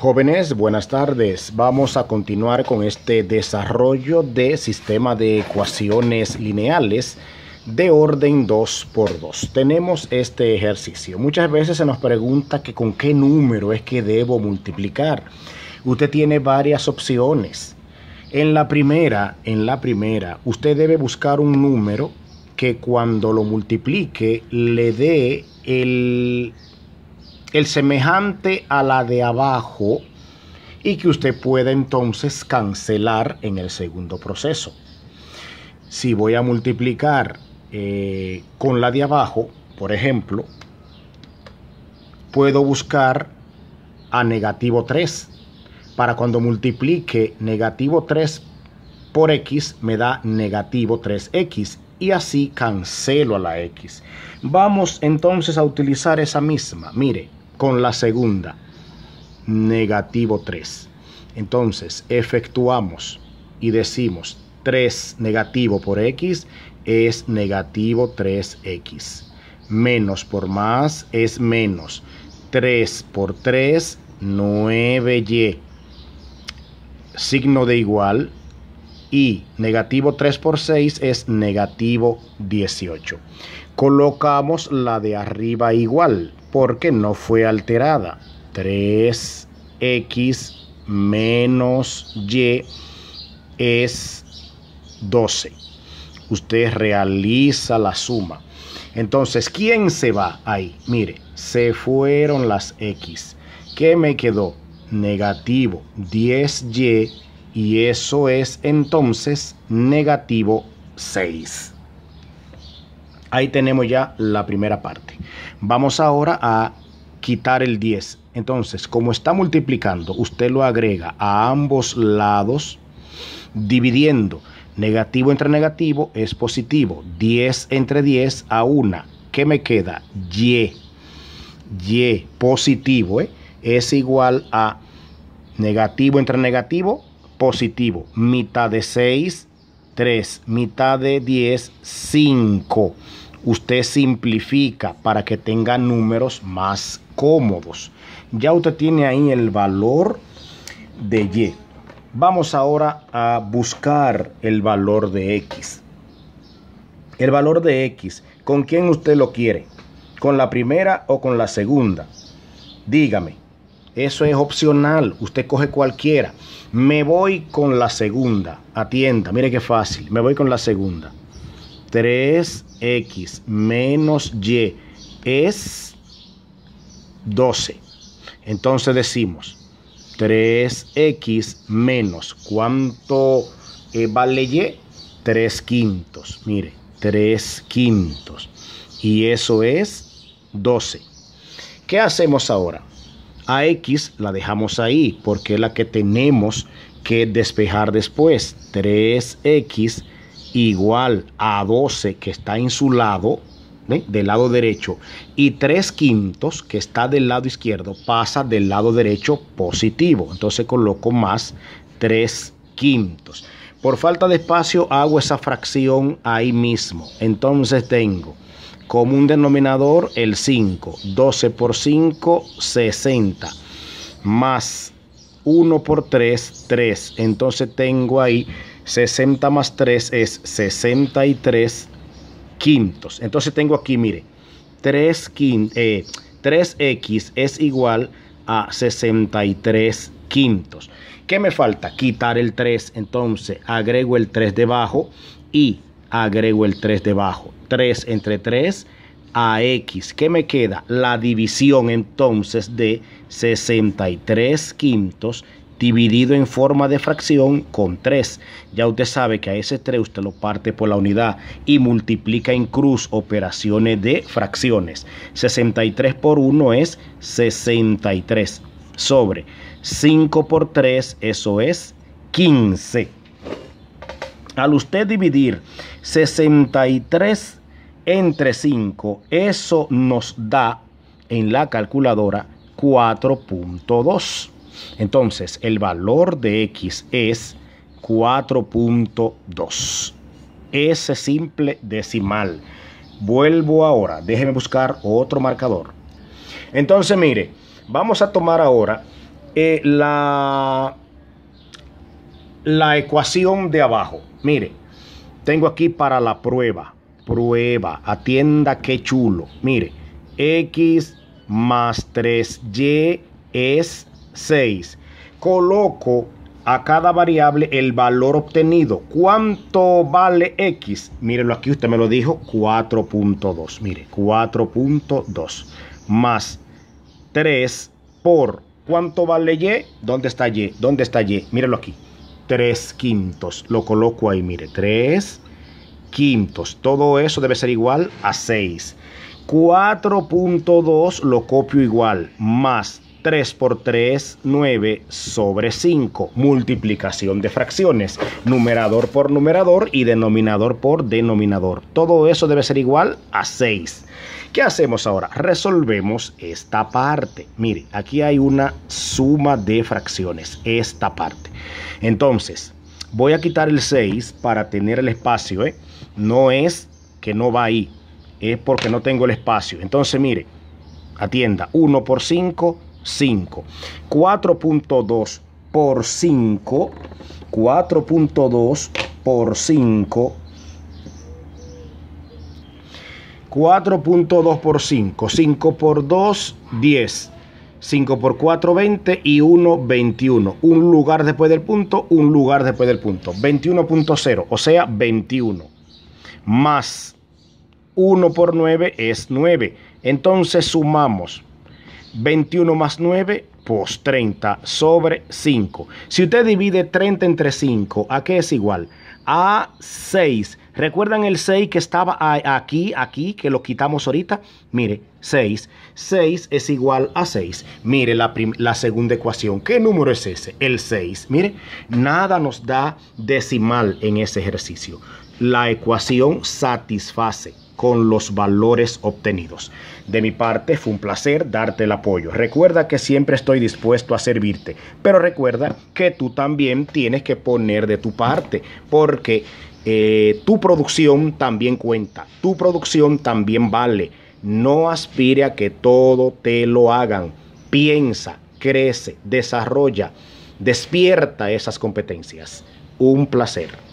Jóvenes, buenas tardes. Vamos a continuar con este desarrollo de sistema de ecuaciones lineales de orden 2 por 2. Tenemos este ejercicio. Muchas veces se nos pregunta que con qué número es que debo multiplicar. Usted tiene varias opciones. En la primera, en la primera, usted debe buscar un número que cuando lo multiplique le dé el el semejante a la de abajo y que usted pueda entonces cancelar en el segundo proceso. Si voy a multiplicar eh, con la de abajo, por ejemplo, puedo buscar a negativo 3. Para cuando multiplique negativo 3 por x me da negativo 3x y así cancelo a la X. Vamos entonces a utilizar esa misma, mire, con la segunda, negativo 3. Entonces efectuamos y decimos 3 negativo por X es negativo 3X. Menos por más es menos. 3 por 3, 9Y. Signo de igual, y negativo 3 por 6 es negativo 18. Colocamos la de arriba igual porque no fue alterada. 3x menos y es 12. Usted realiza la suma. Entonces, ¿quién se va ahí? Mire, se fueron las x. ¿Qué me quedó? Negativo 10y y eso es entonces negativo 6. Ahí tenemos ya la primera parte. Vamos ahora a quitar el 10. Entonces, como está multiplicando, usted lo agrega a ambos lados, dividiendo. Negativo entre negativo es positivo. 10 entre 10 a 1. ¿Qué me queda? Y. Y positivo ¿eh? es igual a negativo entre negativo, positivo. Mitad de 6, 3. Mitad de 10, 5. Usted simplifica para que tenga números más cómodos. Ya usted tiene ahí el valor de Y. Vamos ahora a buscar el valor de X. El valor de X, ¿con quién usted lo quiere? ¿Con la primera o con la segunda? Dígame, eso es opcional. Usted coge cualquiera. Me voy con la segunda. Atienda. Mire qué fácil. Me voy con la segunda. 3x menos y es 12. Entonces decimos 3x menos cuánto eh, vale y 3 quintos. Mire, 3 quintos. Y eso es 12. ¿Qué hacemos ahora? AX X la dejamos ahí porque es la que tenemos que despejar después. 3X igual a 12 que está en su lado, del lado derecho, y 3 quintos que está del lado izquierdo, pasa del lado derecho positivo. Entonces coloco más 3 quintos. Por falta de espacio hago esa fracción ahí mismo. Entonces tengo como un denominador el 5. 12 por 5, 60. Más 1 por 3, 3. Entonces tengo ahí 60 más 3 es 63 quintos. Entonces tengo aquí, mire, 3, 3x eh, es igual a 63 quintos. ¿Qué me falta? Quitar el 3. Entonces agrego el 3 debajo y agrego el 3 debajo. 3 entre 3 a x. ¿Qué me queda? La división entonces de 63 quintos dividido en forma de fracción con 3. Ya usted sabe que a ese 3 usted lo parte por la unidad y multiplica en cruz operaciones de fracciones. 63 por 1 es 63 sobre 5 por 3, eso es 15. Al usted dividir 63 entre 5, eso nos da en la calculadora 4.2. Entonces, el valor de X es 4.2. Ese simple decimal. Vuelvo ahora, déjeme buscar otro marcador. Entonces, mire, vamos a tomar ahora eh, la, la ecuación de abajo. Mire, tengo aquí para la prueba. Prueba, atienda qué chulo. Mire, X más 3Y es 6. Coloco a cada variable el valor obtenido. ¿Cuánto vale X? Mírenlo aquí, usted me lo dijo, 4.2. Mire, 4.2 más 3 por... ¿Cuánto vale Y? ¿Dónde está Y? ¿Dónde está Y? Mírenlo aquí, 3 quintos. Lo coloco ahí, mire, 3 quintos. Todo eso debe ser igual a 6. 4.2 lo copio igual, más 3 por 3, 9 sobre 5. Multiplicación de fracciones. Numerador por numerador y denominador por denominador. Todo eso debe ser igual a 6. ¿Qué hacemos ahora? Resolvemos esta parte. Mire, aquí hay una suma de fracciones, esta parte. Entonces, voy a quitar el 6 para tener el espacio. ¿eh? No es que no va ahí, es porque no tengo el espacio. Entonces, mire, atienda, 1 por 5, 5. 4.2 por 5, 4.2 por 5, 4.2 por 5, 5 por 2, 10, 5 por 4, 20 y 1, 21. Un lugar después del punto, un lugar después del punto. 21.0, o sea, 21. Más 1 por 9 es 9. Entonces sumamos 21 más 9, pues 30 sobre 5. Si usted divide 30 entre 5, ¿a qué es igual? A 6. ¿Recuerdan el 6 que estaba aquí, aquí, que lo quitamos ahorita? Mire, 6. 6 es igual a 6. Mire la, la segunda ecuación. ¿Qué número es ese? El 6. Mire, nada nos da decimal en ese ejercicio. La ecuación satisface con los valores obtenidos. De mi parte fue un placer darte el apoyo. Recuerda que siempre estoy dispuesto a servirte, pero recuerda que tú también tienes que poner de tu parte porque eh, tu producción también cuenta, tu producción también vale. No aspire a que todo te lo hagan. Piensa, crece, desarrolla, despierta esas competencias. Un placer.